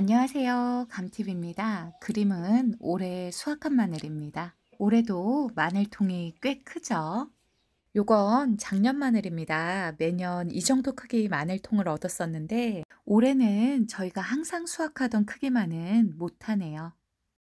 안녕하세요. 감팁입니다. 그림은 올해 수확한 마늘입니다. 올해도 마늘통이 꽤 크죠? 요건 작년 마늘입니다. 매년 이 정도 크기 마늘통을 얻었었는데 올해는 저희가 항상 수확하던 크기만은 못하네요.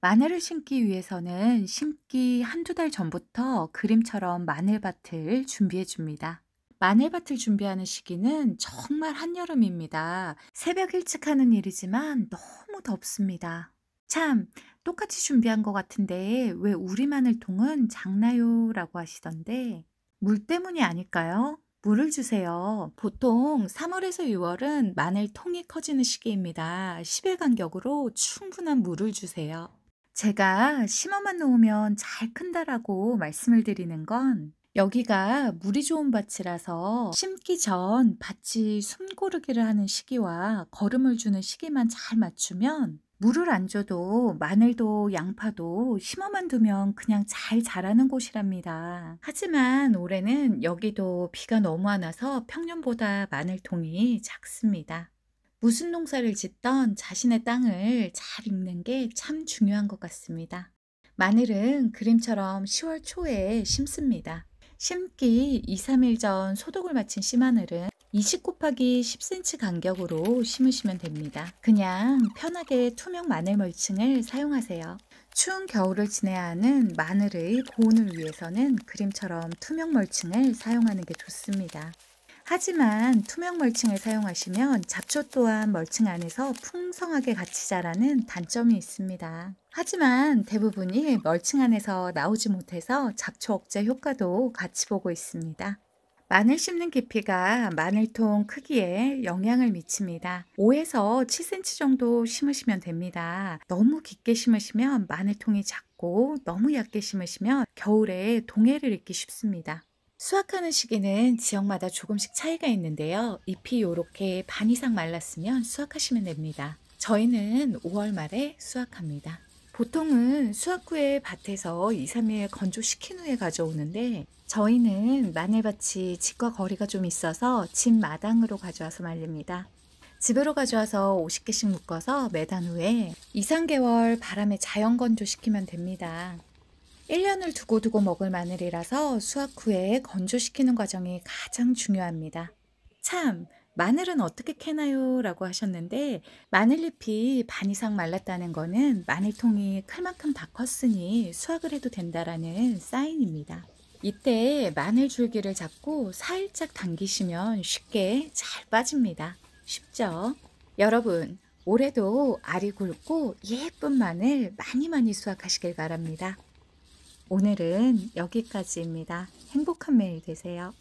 마늘을 심기 위해서는 심기 한두 달 전부터 그림처럼 마늘밭을 준비해 줍니다. 마늘밭을 준비하는 시기는 정말 한여름입니다. 새벽 일찍 하는 일이지만 너무 덥습니다. 참, 똑같이 준비한 것 같은데 왜 우리 마늘통은 작나요? 라고 하시던데 물 때문이 아닐까요? 물을 주세요. 보통 3월에서 6월은 마늘통이 커지는 시기입니다. 10일 간격으로 충분한 물을 주세요. 제가 심어만 놓으면 잘 큰다라고 말씀을 드리는 건 여기가 물이 좋은 밭이라서 심기 전 밭이 숨고르기를 하는 시기와 거름을 주는 시기만 잘 맞추면 물을 안 줘도 마늘도 양파도 심어만 두면 그냥 잘 자라는 곳이랍니다. 하지만 올해는 여기도 비가 너무 안 와서 평년보다 마늘통이 작습니다. 무슨 농사를 짓던 자신의 땅을 잘 읽는 게 참 중요한 것 같습니다. 마늘은 그림처럼 10월 초에 심습니다. 심기 2, 3일 전 소독을 마친 씨마늘은 20 곱하기 10cm 간격으로 심으시면 됩니다. 그냥 편하게 투명 마늘 멀칭을 사용하세요. 추운 겨울을 지내야 하는 마늘의 고온을 위해서는 그림처럼 투명 멀칭을 사용하는 게 좋습니다. 하지만 투명 멀칭을 사용하시면 잡초 또한 멀칭 안에서 풍성하게 같이 자라는 단점이 있습니다. 하지만 대부분이 멀칭 안에서 나오지 못해서 잡초 억제 효과도 같이 보고 있습니다. 마늘 심는 깊이가 마늘통 크기에 영향을 미칩니다. 5에서 7cm 정도 심으시면 됩니다. 너무 깊게 심으시면 마늘통이 작고 너무 얕게 심으시면 겨울에 동해를 입기 쉽습니다. 수확하는 시기는 지역마다 조금씩 차이가 있는데요. 잎이 이렇게 반 이상 말랐으면 수확하시면 됩니다. 저희는 5월 말에 수확합니다. 보통은 수확 후에 밭에서 2, 3일 건조시킨 후에 가져오는데 저희는 마늘밭이 집과 거리가 좀 있어서 집 마당으로 가져와서 말립니다. 집으로 가져와서 50개씩 묶어서 매단 후에 2, 3개월 바람에 자연 건조시키면 됩니다. 1년을 두고두고 먹을 마늘이라서 수확 후에 건조시키는 과정이 가장 중요합니다. 참, 마늘은 어떻게 캐나요? 라고 하셨는데 마늘잎이 반 이상 말랐다는 거는 마늘통이 클만큼다 컸으니 수확을 해도 된다라는 사인입니다. 이때 마늘 줄기를 잡고 살짝 당기시면 쉽게 잘 빠집니다. 쉽죠? 여러분, 올해도 알이 굵고 예쁜 마늘 많이 많이 수확하시길 바랍니다. 오늘은 여기까지입니다. 행복한 매일 되세요.